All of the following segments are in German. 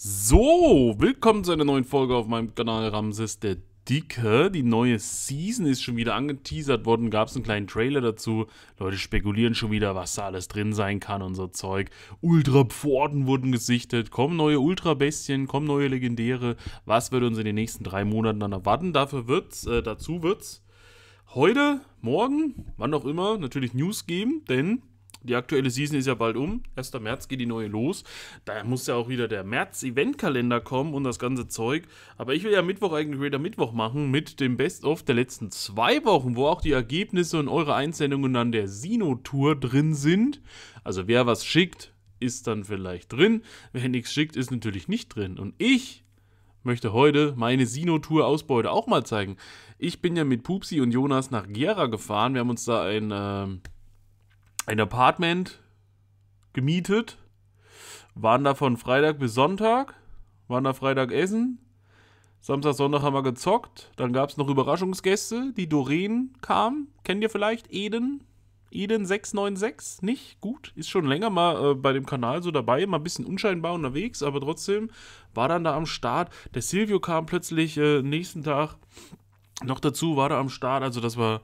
So, willkommen zu einer neuen Folge auf meinem Kanal Ramses der Dicke. Die neue Season ist schon wieder angeteasert worden, gab es einen kleinen Trailer dazu. Leute spekulieren schon wieder, was da alles drin sein kann und so Zeug. Ultra-Pforten wurden gesichtet, kommen neue Ultra-Bestien, kommen neue Legendäre. Was wird uns in den nächsten drei Monaten dann erwarten? Dafür wird's, äh, dazu wird's heute, morgen, wann auch immer, natürlich News geben, denn die aktuelle Season ist ja bald um. 1. März geht die neue los. Da muss ja auch wieder der März-Eventkalender kommen und das ganze Zeug. Aber ich will ja Mittwoch eigentlich wieder Mittwoch machen mit dem Best-of der letzten zwei Wochen, wo auch die Ergebnisse und eure Einsendungen an der Sino-Tour drin sind. Also wer was schickt, ist dann vielleicht drin. Wer nichts schickt, ist natürlich nicht drin. Und ich möchte heute meine Sino-Tour-Ausbeute auch mal zeigen. Ich bin ja mit Pupsi und Jonas nach Gera gefahren. Wir haben uns da ein. Äh ein Apartment gemietet, waren da von Freitag bis Sonntag, waren da Freitag essen, Samstag, Sonntag haben wir gezockt, dann gab es noch Überraschungsgäste, die Doreen kam, kennt ihr vielleicht, Eden, Eden 696, nicht? Gut, ist schon länger mal äh, bei dem Kanal so dabei, mal ein bisschen unscheinbar unterwegs, aber trotzdem war dann da am Start. Der Silvio kam plötzlich äh, nächsten Tag noch dazu, war da am Start, also das war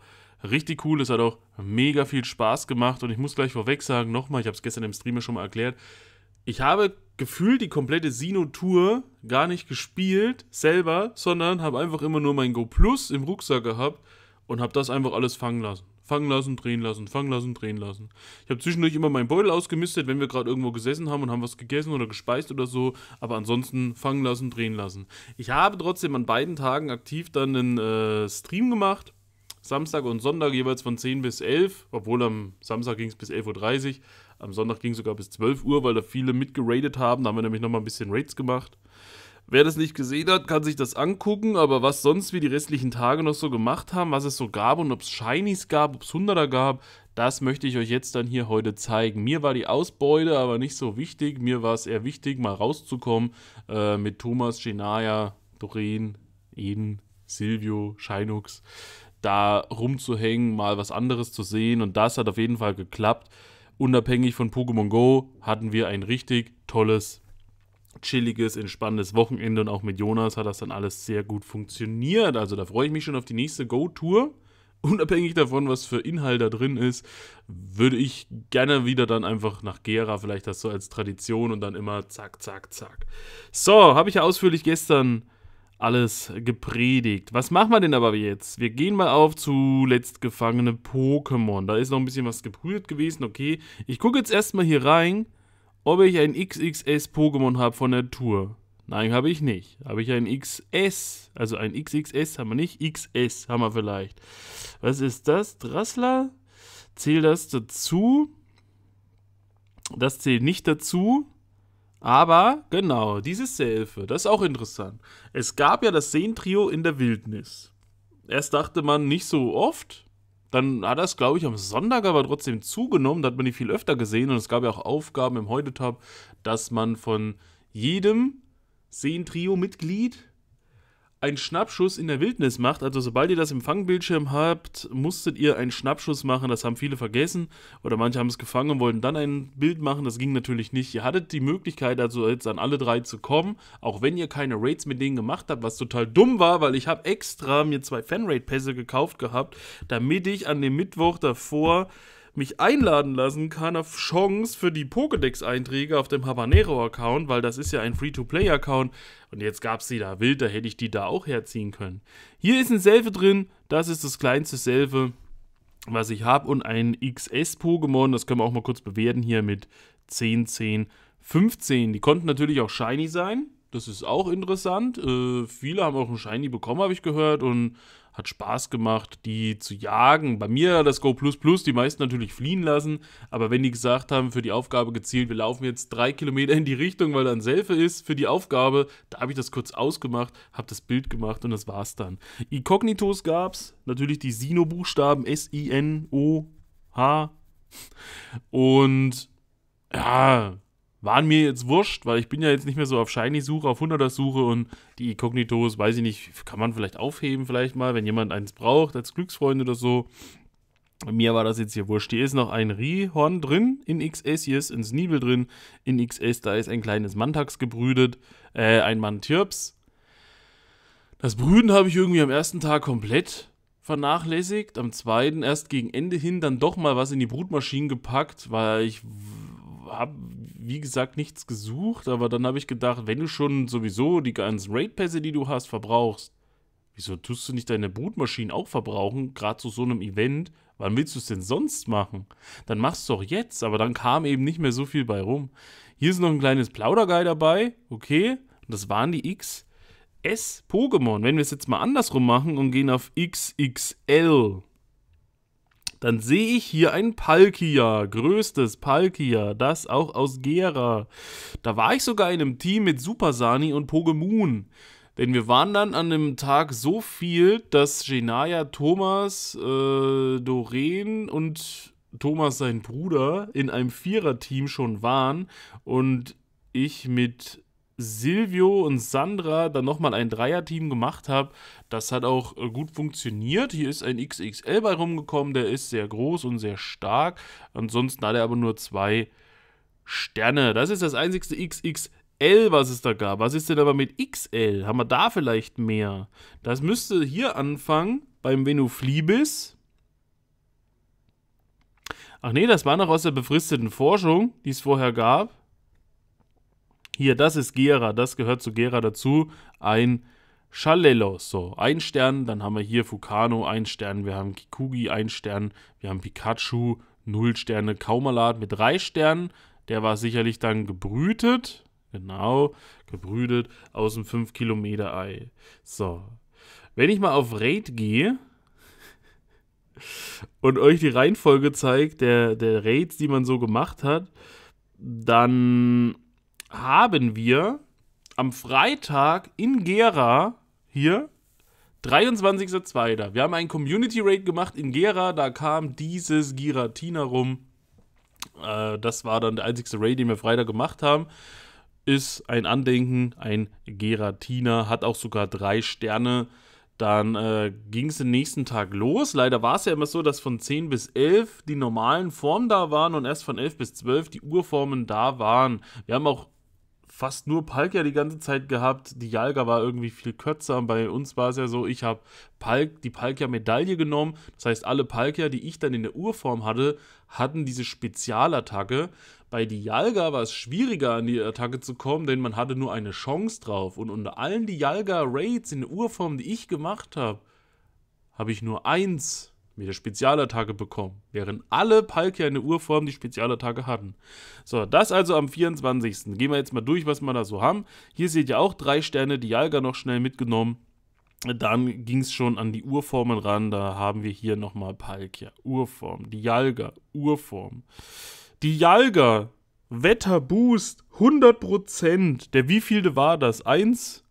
richtig cool. Es hat auch mega viel Spaß gemacht und ich muss gleich vorweg sagen, nochmal, ich habe es gestern im Streamer schon mal erklärt, ich habe gefühlt die komplette Sino-Tour gar nicht gespielt selber, sondern habe einfach immer nur mein Go Plus im Rucksack gehabt und habe das einfach alles fangen lassen. Fangen lassen, drehen lassen, fangen lassen, drehen lassen. Ich habe zwischendurch immer meinen Beutel ausgemistet, wenn wir gerade irgendwo gesessen haben und haben was gegessen oder gespeist oder so. Aber ansonsten fangen lassen, drehen lassen. Ich habe trotzdem an beiden Tagen aktiv dann einen äh, Stream gemacht Samstag und Sonntag jeweils von 10 bis 11, obwohl am Samstag ging es bis 11.30 Uhr, am Sonntag ging es sogar bis 12 Uhr, weil da viele mitgeradet haben, da haben wir nämlich nochmal ein bisschen Raids gemacht. Wer das nicht gesehen hat, kann sich das angucken, aber was sonst wir die restlichen Tage noch so gemacht haben, was es so gab und ob es Shinies gab, ob es Hunderter gab, das möchte ich euch jetzt dann hier heute zeigen. Mir war die Ausbeute aber nicht so wichtig, mir war es eher wichtig, mal rauszukommen äh, mit Thomas, Genaya, Doreen, Eden, Silvio, Scheinux da rumzuhängen, mal was anderes zu sehen. Und das hat auf jeden Fall geklappt. Unabhängig von Pokémon Go hatten wir ein richtig tolles, chilliges, entspannendes Wochenende. Und auch mit Jonas hat das dann alles sehr gut funktioniert. Also da freue ich mich schon auf die nächste Go-Tour. Unabhängig davon, was für Inhalt da drin ist, würde ich gerne wieder dann einfach nach Gera, vielleicht das so als Tradition und dann immer zack, zack, zack. So, habe ich ja ausführlich gestern alles gepredigt. Was machen wir denn aber jetzt? Wir gehen mal auf zuletzt gefangene Pokémon. Da ist noch ein bisschen was geprüht gewesen, okay. Ich gucke jetzt erstmal hier rein, ob ich ein XXS-Pokémon habe von der Tour. Nein, habe ich nicht. Habe ich ein XS? Also ein XXS haben wir nicht. XS haben wir vielleicht. Was ist das? Drassler? Zählt das dazu? Das zählt nicht dazu. Aber genau, diese Elfe, das ist auch interessant. Es gab ja das Seentrio in der Wildnis. Erst dachte man nicht so oft, dann hat das, glaube ich, am Sonntag aber trotzdem zugenommen, da hat man die viel öfter gesehen und es gab ja auch Aufgaben im Heutetab, dass man von jedem Seentrio-Mitglied einen Schnappschuss in der Wildnis macht. Also sobald ihr das im Fangbildschirm habt, musstet ihr einen Schnappschuss machen. Das haben viele vergessen oder manche haben es gefangen und wollten dann ein Bild machen. Das ging natürlich nicht. Ihr hattet die Möglichkeit, also jetzt an alle drei zu kommen, auch wenn ihr keine Raids mit denen gemacht habt, was total dumm war, weil ich habe extra mir zwei Fanraid-Pässe gekauft gehabt, damit ich an dem Mittwoch davor mich einladen lassen kann auf Chance für die Pokédex-Einträge auf dem Habanero-Account, weil das ist ja ein Free-to-Play-Account. Und jetzt gab es die da wild, da hätte ich die da auch herziehen können. Hier ist ein Selfie drin, das ist das kleinste Selfie, was ich habe. Und ein XS-Pokémon, das können wir auch mal kurz bewerten hier mit 10, 10, 15. Die konnten natürlich auch shiny sein. Das ist auch interessant. Äh, viele haben auch ein Shiny bekommen, habe ich gehört. Und hat Spaß gemacht, die zu jagen. Bei mir das Go Plus Plus, die meisten natürlich fliehen lassen, aber wenn die gesagt haben, für die Aufgabe gezielt, wir laufen jetzt drei Kilometer in die Richtung, weil da ein Selfie ist, für die Aufgabe, da habe ich das kurz ausgemacht, habe das Bild gemacht und das war's dann. Incognitos gab's, natürlich die Sino-Buchstaben, S-I-N-O-H. Und ja, waren mir jetzt wurscht, weil ich bin ja jetzt nicht mehr so auf Shiny-Suche, auf 100er-Suche und die Inkognitos, weiß ich nicht, kann man vielleicht aufheben vielleicht mal, wenn jemand eins braucht, als Glücksfreund oder so. Mir war das jetzt hier wurscht. Hier ist noch ein Rihorn drin in XS, hier ist ein Sneebel drin in XS, da ist ein kleines Mantax gebrütet, äh, ein Mantirps. Das Brüden habe ich irgendwie am ersten Tag komplett vernachlässigt, am zweiten erst gegen Ende hin dann doch mal was in die Brutmaschinen gepackt, weil ich habe, wie gesagt, nichts gesucht, aber dann habe ich gedacht, wenn du schon sowieso die ganzen Raid-Pässe, die du hast, verbrauchst, wieso tust du nicht deine Bootmaschinen auch verbrauchen, gerade zu so einem Event? Wann willst du es denn sonst machen? Dann machst du doch jetzt, aber dann kam eben nicht mehr so viel bei rum. Hier ist noch ein kleines Plauderguy dabei, okay, und das waren die xs Pokémon. Wenn wir es jetzt mal andersrum machen und gehen auf XXL, dann sehe ich hier ein Palkia, größtes Palkia, das auch aus Gera. Da war ich sogar in einem Team mit Super Sani und Pogemoon. Denn wir waren dann an dem Tag so viel, dass Genaya, Thomas, äh, Doreen und Thomas, sein Bruder, in einem Viererteam schon waren und ich mit Silvio und Sandra dann nochmal ein Dreierteam gemacht habe. Das hat auch äh, gut funktioniert. Hier ist ein XXL bei rumgekommen, der ist sehr groß und sehr stark. Ansonsten hat er aber nur zwei Sterne. Das ist das einzigste XXL, was es da gab. Was ist denn aber mit XL? Haben wir da vielleicht mehr? Das müsste hier anfangen, beim Venuflibis. Ach nee, das war noch aus der befristeten Forschung, die es vorher gab. Hier, das ist Gera, das gehört zu Gera dazu. Ein Chalelo, so, ein Stern. Dann haben wir hier Fukano, ein Stern. Wir haben Kikugi, ein Stern. Wir haben Pikachu, null Sterne. Kaumalat mit drei Sternen. Der war sicherlich dann gebrütet. Genau, gebrütet aus dem 5-Kilometer-Ei. So. Wenn ich mal auf Raid gehe, und euch die Reihenfolge zeige, der, der Raids, die man so gemacht hat, dann haben wir am Freitag in Gera hier 23.02. Wir haben einen Community Raid gemacht in Gera, da kam dieses Giratina rum. Äh, das war dann der einzige Raid, den wir Freitag gemacht haben. Ist ein Andenken, ein Geratina, hat auch sogar drei Sterne. Dann äh, ging es den nächsten Tag los. Leider war es ja immer so, dass von 10 bis 11 die normalen Formen da waren und erst von 11 bis 12 die Urformen da waren. Wir haben auch fast nur Palk ja die ganze Zeit gehabt. Die Jalga war irgendwie viel kürzer. Und Bei uns war es ja so, ich habe Palk, die Palkia-Medaille genommen. Das heißt, alle Palkia, die ich dann in der Urform hatte, hatten diese Spezialattacke. Bei die Jalga war es schwieriger, an die Attacke zu kommen, denn man hatte nur eine Chance drauf. Und unter allen die jalga raids in der Urform, die ich gemacht habe, habe ich nur eins wieder Spezialattacke bekommen, während alle Palkia in der Urform die Spezialattacke hatten. So, das also am 24. Gehen wir jetzt mal durch, was wir da so haben. Hier seht ihr auch drei Sterne, die Jalga noch schnell mitgenommen. Dann ging es schon an die Urformen ran, da haben wir hier nochmal Palkia, Urform, die Jalga, Urform. Die Jalga, Wetterboost, 100%. Der wievielte war das? Eins?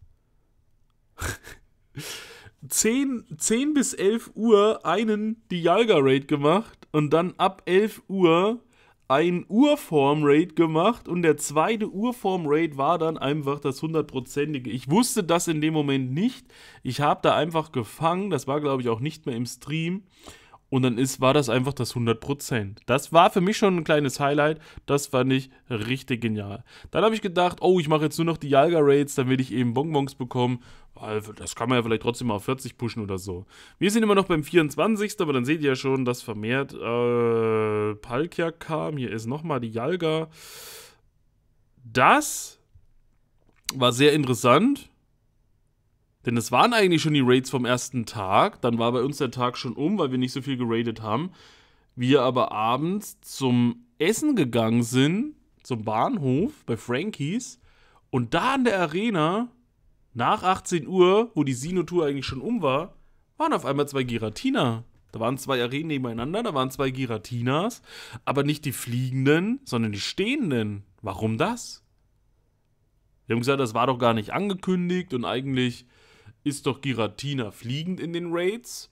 10, 10 bis 11 Uhr einen Dialga-Raid gemacht und dann ab 11 Uhr ein Urform-Raid gemacht und der zweite Urform-Raid war dann einfach das hundertprozentige. Ich wusste das in dem Moment nicht. Ich habe da einfach gefangen. Das war, glaube ich, auch nicht mehr im Stream. Und dann ist, war das einfach das 100%. Das war für mich schon ein kleines Highlight. Das fand ich richtig genial. Dann habe ich gedacht, oh, ich mache jetzt nur noch die Yalga Raids, will ich eben Bonbons bekomme. Das kann man ja vielleicht trotzdem mal auf 40 pushen oder so. Wir sind immer noch beim 24. Aber dann seht ihr ja schon, dass vermehrt äh, Palkia kam. Hier ist nochmal die Yalga. Das war sehr interessant. Denn es waren eigentlich schon die Raids vom ersten Tag. Dann war bei uns der Tag schon um, weil wir nicht so viel geradet haben. Wir aber abends zum Essen gegangen sind, zum Bahnhof bei Frankies. Und da an der Arena, nach 18 Uhr, wo die Sino-Tour eigentlich schon um war, waren auf einmal zwei Giratina. Da waren zwei Arenen nebeneinander, da waren zwei Giratinas, aber nicht die fliegenden, sondern die stehenden. Warum das? Wir haben gesagt, das war doch gar nicht angekündigt und eigentlich ist doch Giratina fliegend in den Raids.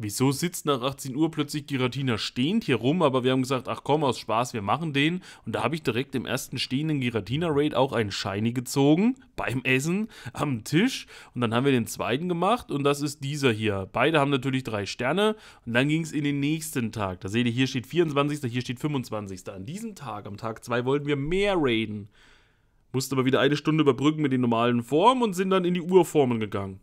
Wieso sitzt nach 18 Uhr plötzlich Giratina stehend hier rum? Aber wir haben gesagt, ach komm, aus Spaß, wir machen den. Und da habe ich direkt im ersten stehenden Giratina-Raid auch einen Shiny gezogen, beim Essen, am Tisch. Und dann haben wir den zweiten gemacht und das ist dieser hier. Beide haben natürlich drei Sterne. Und dann ging es in den nächsten Tag. Da seht ihr, hier steht 24., hier steht 25. An diesem Tag, am Tag 2, wollten wir mehr raiden. Mussten aber wieder eine Stunde überbrücken mit den normalen Formen und sind dann in die Urformen gegangen.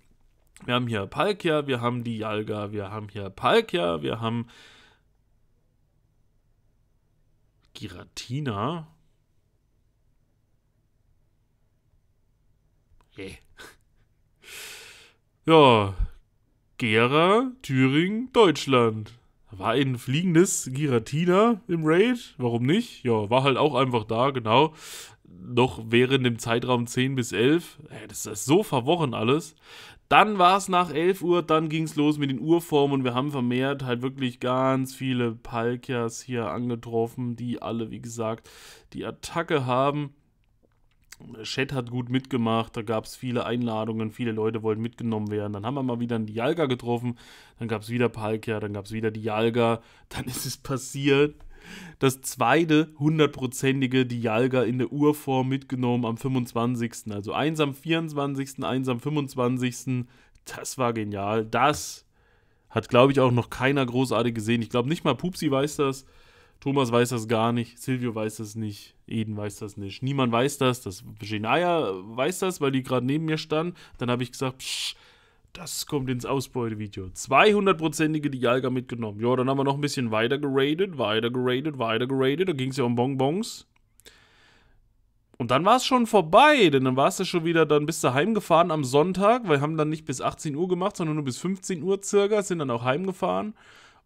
Wir haben hier Palkia, wir haben die Jalga, wir haben hier Palkia, wir haben Giratina. Yeah. Ja, Gera, Thüringen, Deutschland. War ein fliegendes Giratina im Raid, warum nicht? Ja, war halt auch einfach da, genau noch während dem Zeitraum 10 bis 11, das ist so verworren alles. Dann war es nach 11 Uhr, dann ging es los mit den Urformen und wir haben vermehrt halt wirklich ganz viele Palkias hier angetroffen, die alle, wie gesagt, die Attacke haben. Chat hat gut mitgemacht, da gab es viele Einladungen, viele Leute wollten mitgenommen werden. Dann haben wir mal wieder einen Dialga getroffen, dann gab es wieder Palkia, dann gab es wieder Dialga, dann ist es passiert das zweite hundertprozentige Dialga in der Urform mitgenommen am 25. Also eins am 24., eins am 25. Das war genial. Das hat, glaube ich, auch noch keiner großartig gesehen. Ich glaube, nicht mal Pupsi weiß das. Thomas weiß das gar nicht, Silvio weiß das nicht, Eden weiß das nicht, niemand weiß das, das Genaya weiß das, weil die gerade neben mir stand. Dann habe ich gesagt, psch, das kommt ins Ausbeutevideo. 200%ige Dialga mitgenommen. Ja, dann haben wir noch ein bisschen weiter geradet, weiter geradet, weiter geradet. Da ging es ja um Bonbons. Und dann war es schon vorbei, denn dann warst du schon wieder, dann bist du heimgefahren am Sonntag, weil haben dann nicht bis 18 Uhr gemacht, sondern nur bis 15 Uhr circa, sind dann auch heimgefahren.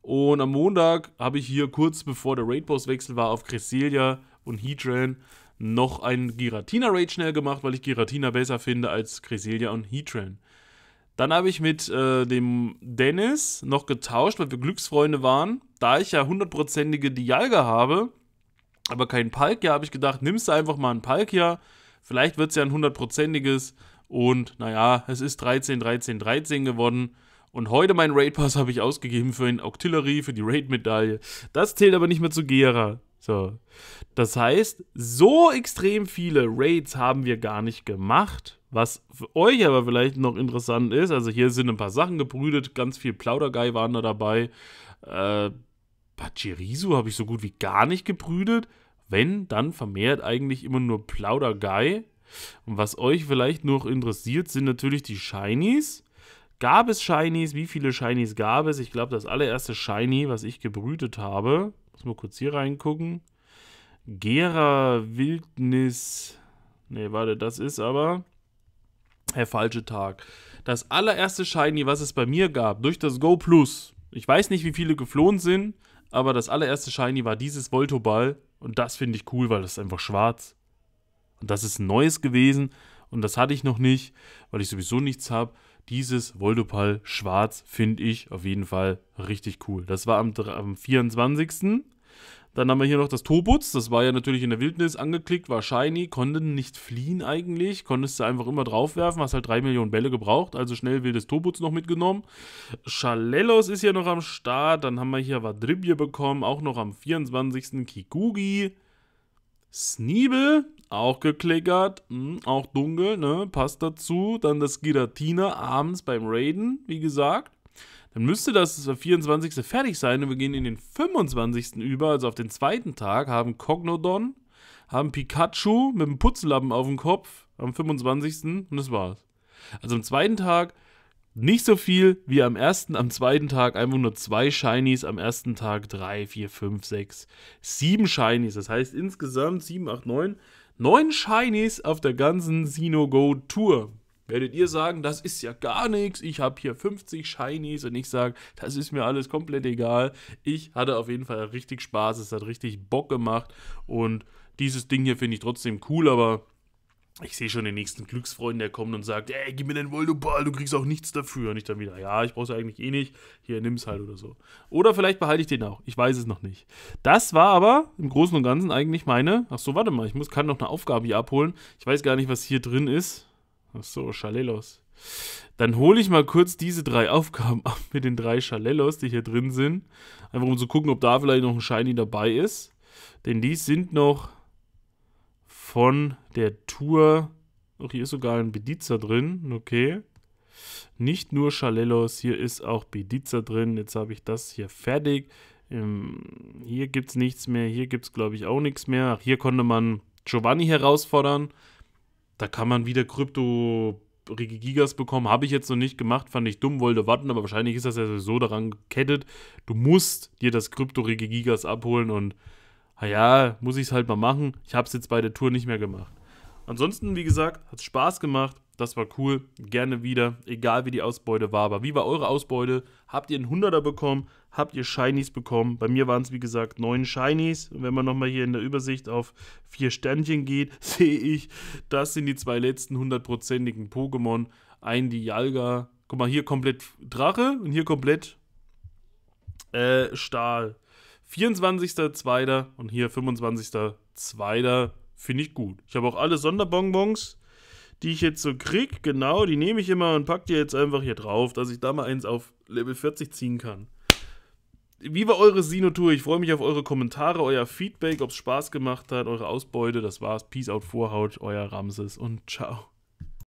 Und am Montag habe ich hier kurz bevor der Raid-Boss-Wechsel war auf Cresselia und Heatran noch einen Giratina-Raid schnell gemacht, weil ich Giratina besser finde als Cresselia und Heatran. Dann habe ich mit äh, dem Dennis noch getauscht, weil wir Glücksfreunde waren. Da ich ja hundertprozentige Dialga habe, aber kein Palkia, habe ich gedacht, nimmst du einfach mal einen Palkia. Vielleicht wird es ja ein hundertprozentiges. Und naja, es ist 13, 13, 13 geworden. Und heute meinen Raid Pass habe ich ausgegeben für den Octillery, für die Raid-Medaille. Das zählt aber nicht mehr zu Gera. So. Das heißt, so extrem viele Raids haben wir gar nicht gemacht. Was für euch aber vielleicht noch interessant ist, also hier sind ein paar Sachen gebrütet, ganz viel Plaudergei waren da dabei. Äh, Pachirisu habe ich so gut wie gar nicht gebrütet. Wenn, dann vermehrt eigentlich immer nur Plaudergei. Und was euch vielleicht noch interessiert, sind natürlich die Shinies. Gab es Shinies? Wie viele Shinies gab es? Ich glaube, das allererste Shiny, was ich gebrütet habe, muss mal kurz hier reingucken. Gera Wildnis. Ne, warte, das ist aber. Herr äh, falsche Tag. Das allererste Shiny, was es bei mir gab, durch das Go Plus. Ich weiß nicht, wie viele geflohen sind, aber das allererste Shiny war dieses Voltoball. Und das finde ich cool, weil das ist einfach schwarz. Und das ist ein neues gewesen. Und das hatte ich noch nicht, weil ich sowieso nichts habe. Dieses Voltopal schwarz finde ich auf jeden Fall richtig cool. Das war am, am 24. Dann haben wir hier noch das Tobutz, das war ja natürlich in der Wildnis angeklickt, war shiny, konnte nicht fliehen eigentlich, konntest du einfach immer draufwerfen, hast halt 3 Millionen Bälle gebraucht, also schnell wildes Tobutz noch mitgenommen. Schalellos ist hier noch am Start, dann haben wir hier Vadribje bekommen, auch noch am 24. Kikugi. Sneebel, auch geklickert, hm, auch dunkel, ne, passt dazu. Dann das Giratina abends beim Raiden, wie gesagt dann müsste das 24. fertig sein und wir gehen in den 25. über, also auf den zweiten Tag, haben Cognodon, haben Pikachu mit einem Putzlappen auf dem Kopf am 25. und das war's. Also am zweiten Tag nicht so viel wie am ersten, am zweiten Tag einfach nur zwei Shinies, am ersten Tag drei, vier, fünf, sechs, sieben Shinies. Das heißt insgesamt sieben, acht, neun, neun Shinies auf der ganzen Sino Go Tour werdet ihr sagen, das ist ja gar nichts, ich habe hier 50 Shinies und ich sage, das ist mir alles komplett egal. Ich hatte auf jeden Fall richtig Spaß, es hat richtig Bock gemacht und dieses Ding hier finde ich trotzdem cool, aber ich sehe schon den nächsten Glücksfreund, der kommt und sagt, ey, gib mir den Voldopal, du kriegst auch nichts dafür. Und ich dann wieder, ja, ich brauch's eigentlich eh nicht, hier, nimm's halt oder so. Oder vielleicht behalte ich den auch, ich weiß es noch nicht. Das war aber im Großen und Ganzen eigentlich meine, ach so, warte mal, ich muss, kann noch eine Aufgabe hier abholen. Ich weiß gar nicht, was hier drin ist. Ach so, Chalelos. Dann hole ich mal kurz diese drei Aufgaben ab mit den drei Chalelos, die hier drin sind. Einfach um zu gucken, ob da vielleicht noch ein Shiny dabei ist. Denn die sind noch von der Tour. Auch hier ist sogar ein Bedizer drin. Okay. Nicht nur Chalelos, hier ist auch Bedizer drin. Jetzt habe ich das hier fertig. Ähm, hier gibt es nichts mehr. Hier gibt es, glaube ich, auch nichts mehr. Ach, hier konnte man Giovanni herausfordern. Da kann man wieder Krypto Rigigigas bekommen. Habe ich jetzt noch nicht gemacht, fand ich dumm, wollte warten, aber wahrscheinlich ist das ja sowieso daran gekettet. Du musst dir das Krypto Rigigigas abholen und naja, muss ich es halt mal machen. Ich habe es jetzt bei der Tour nicht mehr gemacht. Ansonsten, wie gesagt, hat es Spaß gemacht. Das war cool. Gerne wieder, egal wie die Ausbeute war. Aber wie war eure Ausbeute? Habt ihr einen 100er bekommen? Habt ihr Shinies bekommen? Bei mir waren es, wie gesagt, neun Shinies. Und wenn man nochmal hier in der Übersicht auf vier Sternchen geht, sehe ich, das sind die zwei letzten hundertprozentigen Pokémon. Ein Dialga. Guck mal, hier komplett Drache und hier komplett äh, Stahl. 24.02. und hier 25.02. Finde ich gut. Ich habe auch alle Sonderbonbons die ich jetzt so krieg, genau, die nehme ich immer und pack die jetzt einfach hier drauf, dass ich da mal eins auf Level 40 ziehen kann. Wie war eure Sinotour? Ich freue mich auf eure Kommentare, euer Feedback, ob es Spaß gemacht hat, eure Ausbeute. Das war's. Peace out, Vorhaut, euer Ramses und ciao.